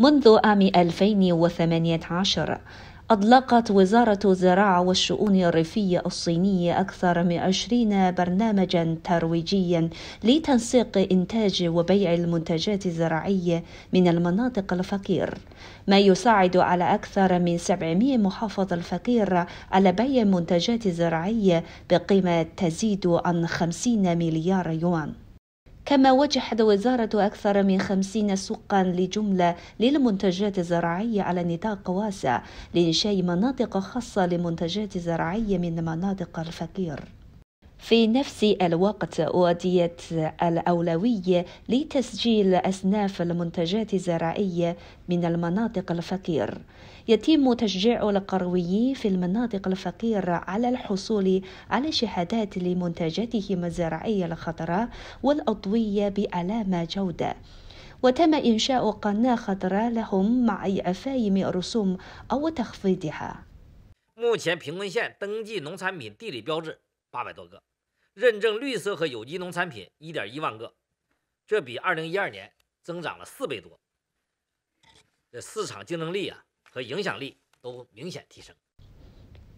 منذ عام 2018 أطلقت وزارة الزراعة والشؤون الريفية الصينية أكثر من 20 برنامجا ترويجيا لتنسيق إنتاج وبيع المنتجات الزراعية من المناطق الفقير ما يساعد على أكثر من 700 محافظة الفقيرة على بيع منتجات زراعية بقيمة تزيد عن 50 مليار يوان كما وجهت وزارة أكثر من خمسين سوقا لجملة للمنتجات الزراعية على نطاق واسع لإنشاء مناطق خاصة للمنتجات الزراعية من مناطق الفقير في نفس الوقت أوديت الأولوية لتسجيل أصناف المنتجات الزراعية من المناطق الفقير يتم تشجيع القرويين في المناطق الفقيرة على الحصول على شهادات لمنتجاتهم الزراعية الخضراء والأضوية بعلامة جودة وتم إنشاء قناة خضراء لهم مع إعفاء من الرسوم أو تخفيضها 目前，贫困县登记农产品地理标志八百多个，认证绿色和有机农产品一点一万个，这比二零一二年增长了四倍多。这市场竞争力啊和影响力都明显提升。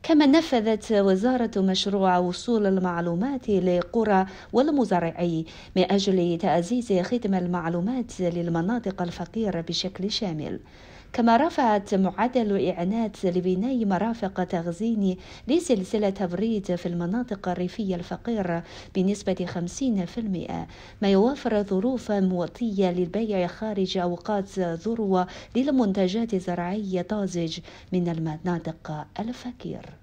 كما نفذت وزارة مشروع وصول المعلومات لقرى والمزارعين من أجل تعزيز خدمة المعلومات للمناطق الفقيرة بشكل شامل. كما رفعت معدل إعانات لبناء مرافق تخزين لسلسلة تبريد في المناطق الريفية الفقيرة بنسبة 50% ما يوفر ظروفا موطية للبيع خارج أوقات ذروة للمنتجات الزراعية طازج من المناطق الفقيرة